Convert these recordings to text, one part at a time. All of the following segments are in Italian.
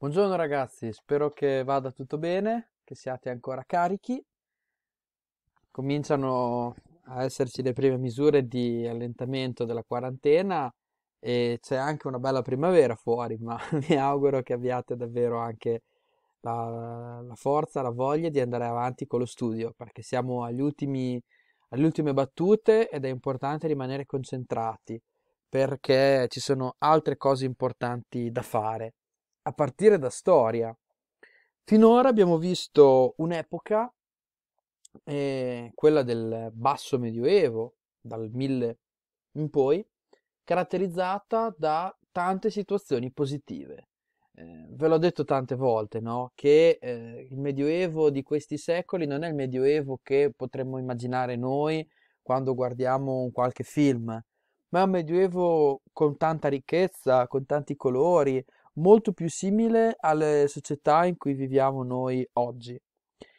Buongiorno ragazzi, spero che vada tutto bene, che siate ancora carichi. Cominciano a esserci le prime misure di allentamento della quarantena e c'è anche una bella primavera fuori, ma mi auguro che abbiate davvero anche la, la forza, la voglia di andare avanti con lo studio, perché siamo ultimi, alle ultime battute ed è importante rimanere concentrati perché ci sono altre cose importanti da fare a partire da storia. Finora abbiamo visto un'epoca, eh, quella del basso medioevo, dal 1000 in poi, caratterizzata da tante situazioni positive. Eh, ve l'ho detto tante volte, no? Che eh, il medioevo di questi secoli non è il medioevo che potremmo immaginare noi quando guardiamo un qualche film, ma è un medioevo con tanta ricchezza, con tanti colori, molto più simile alle società in cui viviamo noi oggi.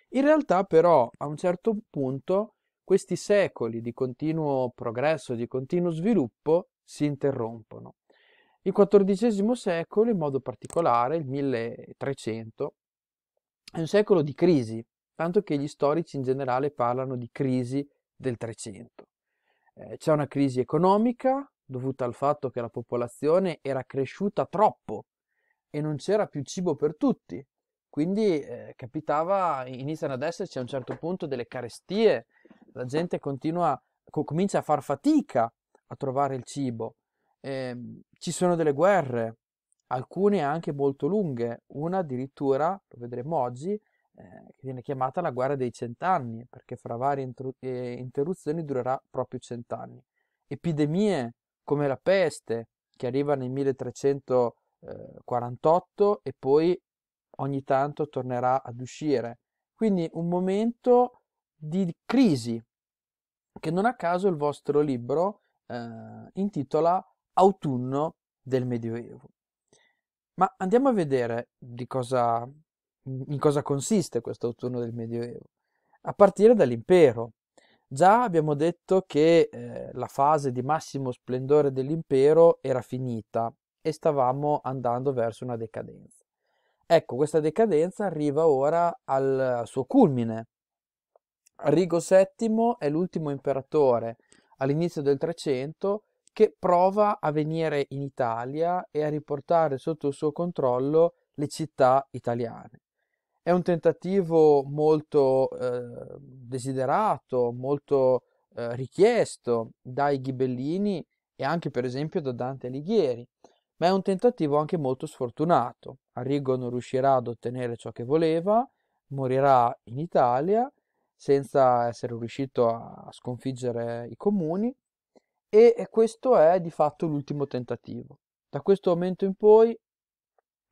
In realtà però a un certo punto questi secoli di continuo progresso, di continuo sviluppo si interrompono. Il XIV secolo, in modo particolare il 1300, è un secolo di crisi, tanto che gli storici in generale parlano di crisi del 300. Eh, c'è una crisi economica dovuta al fatto che la popolazione era cresciuta troppo e non c'era più cibo per tutti. Quindi eh, capitava, iniziano ad esserci a un certo punto delle carestie, la gente continua, co- comincia a far fatica a trovare il cibo. Eh, ci sono delle guerre, alcune anche molto lunghe, una addirittura, lo vedremo oggi, eh, che viene chiamata la guerra dei cent'anni, perché fra varie eh, interruzioni durerà proprio cent'anni. Epidemie come la peste, che arriva nel 1300 48 eh, e poi ogni tanto tornerà ad uscire. Quindi un momento di crisi che non a caso il vostro libro eh, intitola Autunno del Medioevo. Ma andiamo a vedere di cosa, in cosa consiste questo autunno del Medioevo, a partire dall'impero. Già abbiamo detto che eh, la fase di massimo splendore dell'impero era finita, e stavamo andando verso una decadenza. Ecco, questa decadenza arriva ora al suo culmine. Rigo VII è l'ultimo imperatore all'inizio del 300 che prova a venire in Italia e a riportare sotto il suo controllo le città italiane. È un tentativo molto eh, desiderato, molto eh, richiesto dai ghibellini e anche per esempio da Dante Alighieri ma è un tentativo anche molto sfortunato. Arrigo non riuscirà ad ottenere ciò che voleva, morirà in Italia senza essere riuscito a sconfiggere i comuni e questo è di fatto l'ultimo tentativo. Da questo momento in poi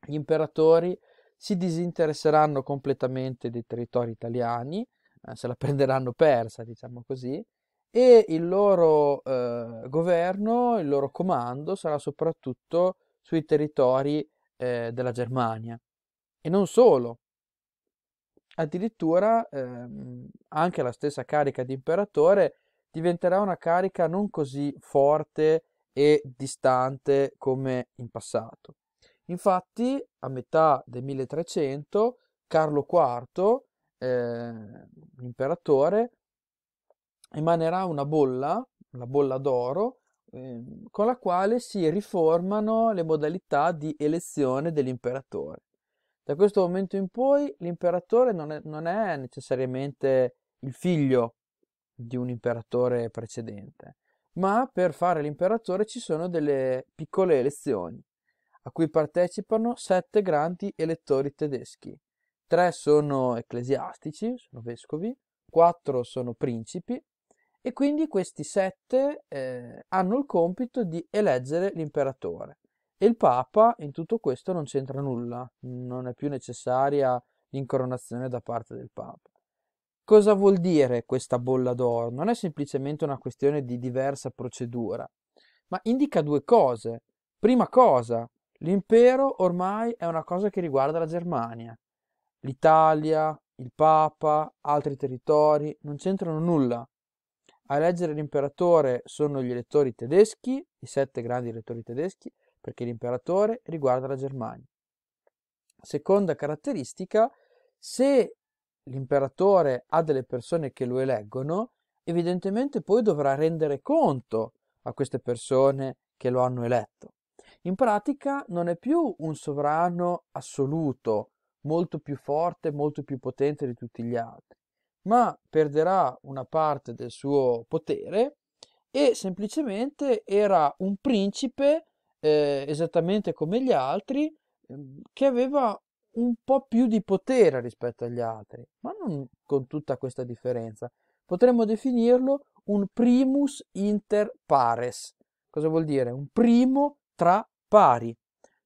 gli imperatori si disinteresseranno completamente dei territori italiani, eh, se la prenderanno persa, diciamo così, e il loro eh, governo, il loro comando sarà soprattutto sui territori eh, della Germania. E non solo, addirittura ehm, anche la stessa carica di imperatore diventerà una carica non così forte e distante come in passato. Infatti, a metà del 1300, Carlo IV, eh, l'imperatore, emanerà una bolla, la bolla d'oro, ehm, con la quale si riformano le modalità di elezione dell'imperatore. Da questo momento in poi l'imperatore non è, non è necessariamente il figlio di un imperatore precedente, ma per fare l'imperatore ci sono delle piccole elezioni, a cui partecipano sette grandi elettori tedeschi. Tre sono ecclesiastici, sono vescovi, quattro sono principi e quindi questi sette eh, hanno il compito di eleggere l'imperatore. E il Papa in tutto questo non c'entra nulla, non è più necessaria l'incoronazione da parte del Papa. Cosa vuol dire questa bolla d'oro? Non è semplicemente una questione di diversa procedura, ma indica due cose. Prima cosa, l'impero ormai è una cosa che riguarda la Germania. L'Italia, il Papa, altri territori non c'entrano nulla. A eleggere l'imperatore sono gli elettori tedeschi, i sette grandi elettori tedeschi, perché l'imperatore riguarda la Germania. Seconda caratteristica, se l'imperatore ha delle persone che lo eleggono, evidentemente poi dovrà rendere conto a queste persone che lo hanno eletto. In pratica non è più un sovrano assoluto, molto più forte, molto più potente di tutti gli altri, ma perderà una parte del suo potere e semplicemente era un principe, eh, esattamente come gli altri, ehm, che aveva un po' più di potere rispetto agli altri, ma non con tutta questa differenza. Potremmo definirlo un primus inter pares. Cosa vuol dire? Un primo tra pari,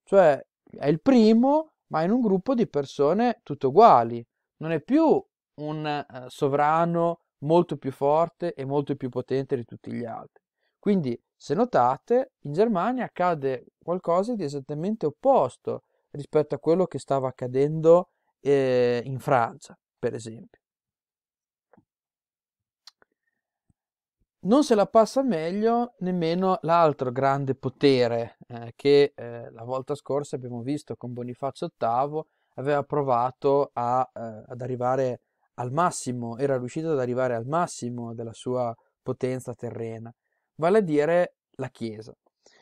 cioè è il primo, ma in un gruppo di persone tutto uguali. Non è più un uh, sovrano molto più forte e molto più potente di tutti gli altri. Quindi, se notate, in Germania accade qualcosa di esattamente opposto rispetto a quello che stava accadendo eh, in Francia, per esempio. Non se la passa meglio nemmeno l'altro grande potere eh, che eh, la volta scorsa abbiamo visto con Bonifacio VIII aveva provato a, eh, ad arrivare a al massimo, era riuscito ad arrivare al massimo della sua potenza terrena, vale a dire la Chiesa.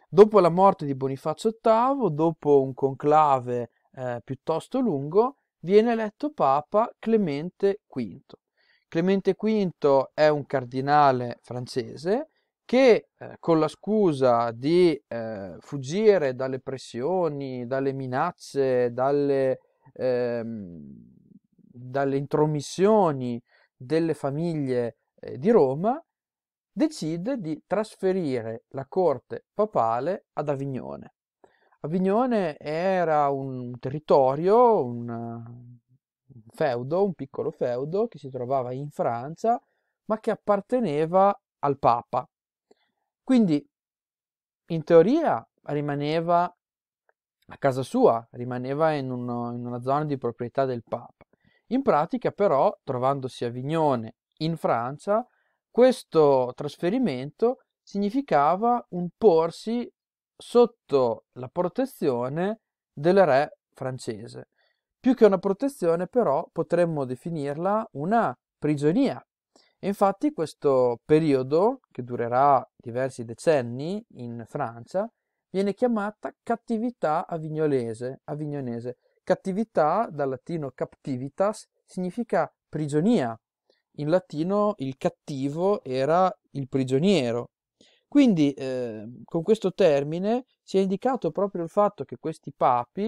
Dopo la morte di Bonifacio VIII, dopo un conclave eh, piuttosto lungo, viene eletto Papa Clemente V. Clemente V è un cardinale francese che eh, con la scusa di eh, fuggire dalle pressioni, dalle minacce, dalle, ehm, dalle intromissioni delle famiglie eh, di Roma, decide di trasferire la corte papale ad Avignone. Avignone era un territorio, un, un feudo, un piccolo feudo che si trovava in Francia, ma che apparteneva al Papa. Quindi, in teoria, rimaneva a casa sua, rimaneva in, uno, in una zona di proprietà del Papa. In pratica però, trovandosi a Vignone in Francia, questo trasferimento significava un porsi sotto la protezione del re francese. Più che una protezione però potremmo definirla una prigionia. E infatti questo periodo, che durerà diversi decenni in Francia, viene chiamata cattività avignolese, avignonese Cattività, dal latino captivitas, significa prigionia. In latino il cattivo era il prigioniero. Quindi eh, con questo termine si è indicato proprio il fatto che questi papi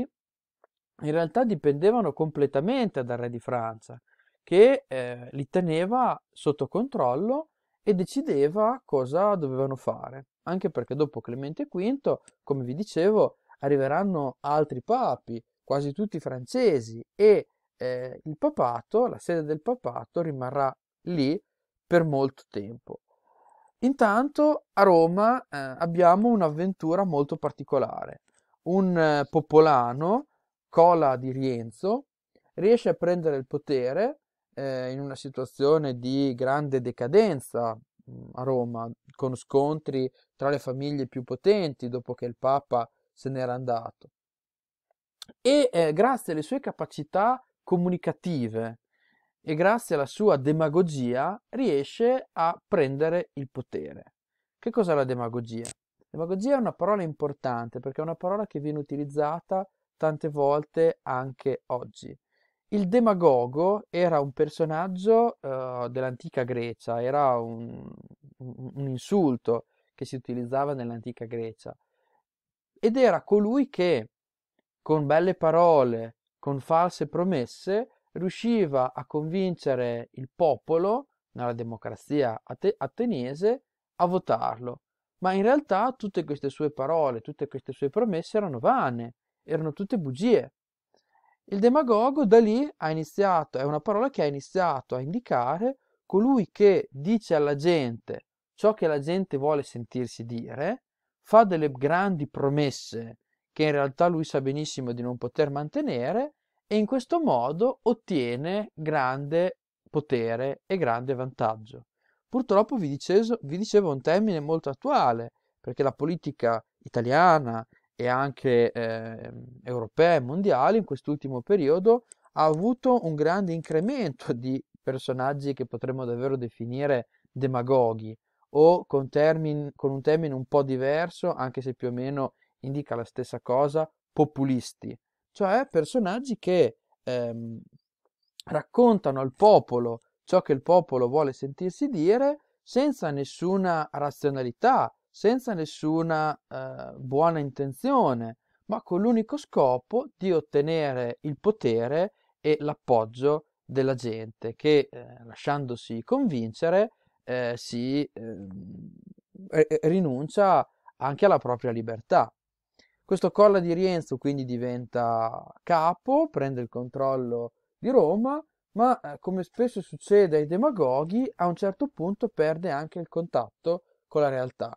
in realtà dipendevano completamente dal re di Francia, che eh, li teneva sotto controllo e decideva cosa dovevano fare. Anche perché dopo Clemente V, come vi dicevo, arriveranno altri papi quasi tutti francesi e eh, il papato, la sede del papato rimarrà lì per molto tempo. Intanto a Roma eh, abbiamo un'avventura molto particolare. Un eh, popolano, Cola di Rienzo, riesce a prendere il potere eh, in una situazione di grande decadenza mm, a Roma, con scontri tra le famiglie più potenti dopo che il Papa se n'era andato e eh, grazie alle sue capacità comunicative e grazie alla sua demagogia riesce a prendere il potere. Che cos'è la demagogia? Demagogia è una parola importante perché è una parola che viene utilizzata tante volte anche oggi. Il demagogo era un personaggio uh, dell'antica Grecia, era un, un insulto che si utilizzava nell'antica Grecia ed era colui che con belle parole, con false promesse, riusciva a convincere il popolo, nella democrazia at- ateniese, a votarlo. Ma in realtà tutte queste sue parole, tutte queste sue promesse erano vane, erano tutte bugie. Il demagogo da lì ha iniziato, è una parola che ha iniziato a indicare colui che dice alla gente ciò che la gente vuole sentirsi dire, fa delle grandi promesse che in realtà lui sa benissimo di non poter mantenere e in questo modo ottiene grande potere e grande vantaggio. Purtroppo vi, dicevo, vi dicevo un termine molto attuale, perché la politica italiana e anche eh, europea e mondiale in quest'ultimo periodo ha avuto un grande incremento di personaggi che potremmo davvero definire demagoghi o con, termin, con un termine un po' diverso, anche se più o meno indica la stessa cosa populisti, cioè personaggi che ehm, raccontano al popolo ciò che il popolo vuole sentirsi dire senza nessuna razionalità, senza nessuna eh, buona intenzione, ma con l'unico scopo di ottenere il potere e l'appoggio della gente che, eh, lasciandosi convincere, eh, si ehm, rinuncia anche alla propria libertà. Questo Colla di Rienzo quindi diventa capo, prende il controllo di Roma, ma eh, come spesso succede ai demagoghi, a un certo punto perde anche il contatto con la realtà.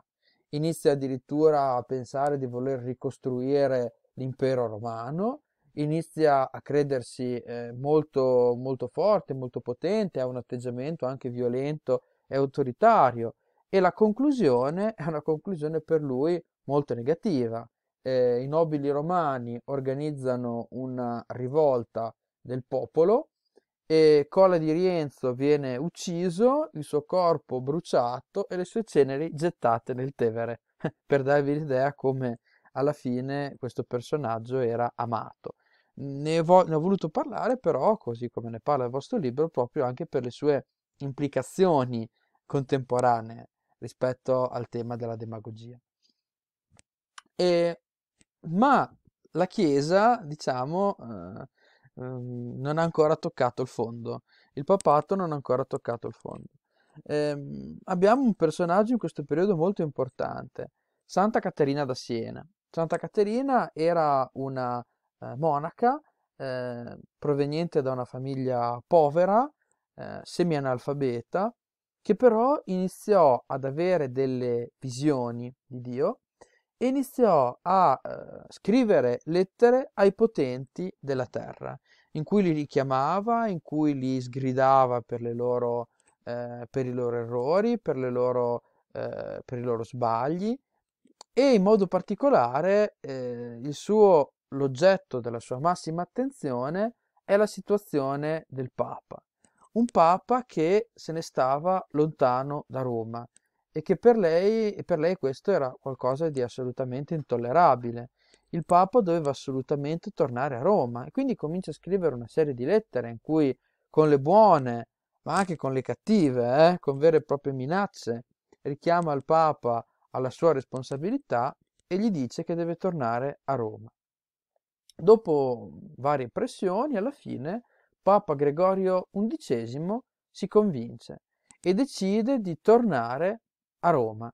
Inizia addirittura a pensare di voler ricostruire l'impero romano, inizia a credersi eh, molto, molto forte, molto potente, ha un atteggiamento anche violento e autoritario e la conclusione è una conclusione per lui molto negativa eh, i nobili romani organizzano una rivolta del popolo e Cola di Rienzo viene ucciso, il suo corpo bruciato e le sue ceneri gettate nel Tevere, per darvi l'idea come alla fine questo personaggio era amato. Ne, vo- ne ho voluto parlare però, così come ne parla il vostro libro, proprio anche per le sue implicazioni contemporanee rispetto al tema della demagogia. E ma la Chiesa, diciamo, eh, ehm, non ha ancora toccato il fondo, il papato non ha ancora toccato il fondo. Eh, abbiamo un personaggio in questo periodo molto importante, Santa Caterina da Siena. Santa Caterina era una eh, monaca eh, proveniente da una famiglia povera, eh, semianalfabeta, che però iniziò ad avere delle visioni di Dio iniziò a eh, scrivere lettere ai potenti della terra, in cui li richiamava, in cui li sgridava per, loro, eh, per i loro errori, per, le loro, eh, per i loro sbagli, e in modo particolare eh, suo, l'oggetto della sua massima attenzione è la situazione del Papa. Un Papa che se ne stava lontano da Roma, e che per lei, per lei questo era qualcosa di assolutamente intollerabile. Il Papa doveva assolutamente tornare a Roma e quindi comincia a scrivere una serie di lettere in cui con le buone, ma anche con le cattive, eh, con vere e proprie minacce, richiama il Papa alla sua responsabilità e gli dice che deve tornare a Roma. Dopo varie pressioni, alla fine Papa Gregorio XI si convince e decide di tornare a Roma.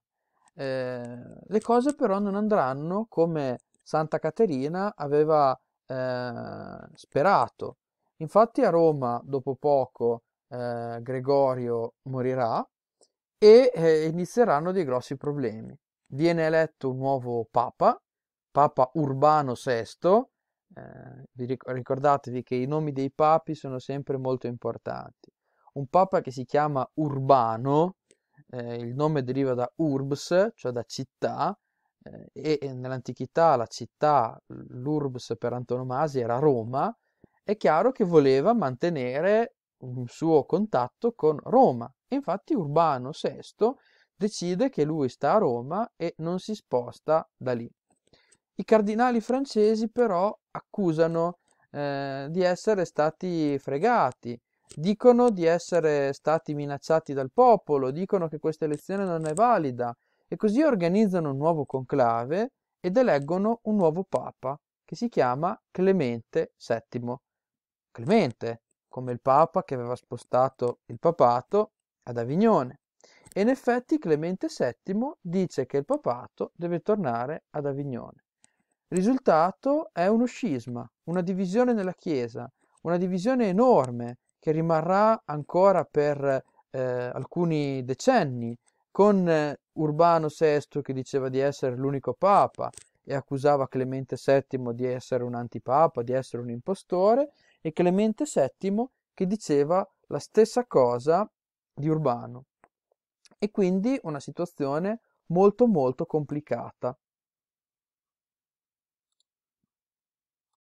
Eh, le cose però non andranno come Santa Caterina aveva eh, sperato. Infatti a Roma dopo poco eh, Gregorio morirà e eh, inizieranno dei grossi problemi. Viene eletto un nuovo papa, Papa Urbano ehm, VI, ricordatevi che i nomi dei papi sono sempre molto importanti. Un papa che si chiama Urbano eh, il nome deriva da urbs, cioè da città, eh, e nell'antichità la città, l'urbs per antonomasia era Roma, è chiaro che voleva mantenere un suo contatto con Roma. Infatti Urbano VI decide che lui sta a Roma e non si sposta da lì. I cardinali francesi però accusano eh, di essere stati fregati Dicono di essere stati minacciati dal popolo, dicono che questa elezione non è valida e così organizzano un nuovo conclave ed eleggono un nuovo papa che si chiama Clemente VII. Clemente, come il papa che aveva spostato il papato ad Avignone. E in effetti Clemente VII dice che il papato deve tornare ad Avignone. Il risultato è uno scisma, una divisione nella Chiesa, una divisione enorme che rimarrà ancora per eh, alcuni decenni, con eh, Urbano VI che diceva di essere l'unico papa e accusava Clemente VII di essere un antipapa, di essere un impostore, e Clemente VII che diceva la stessa cosa di Urbano. E quindi una situazione molto molto complicata.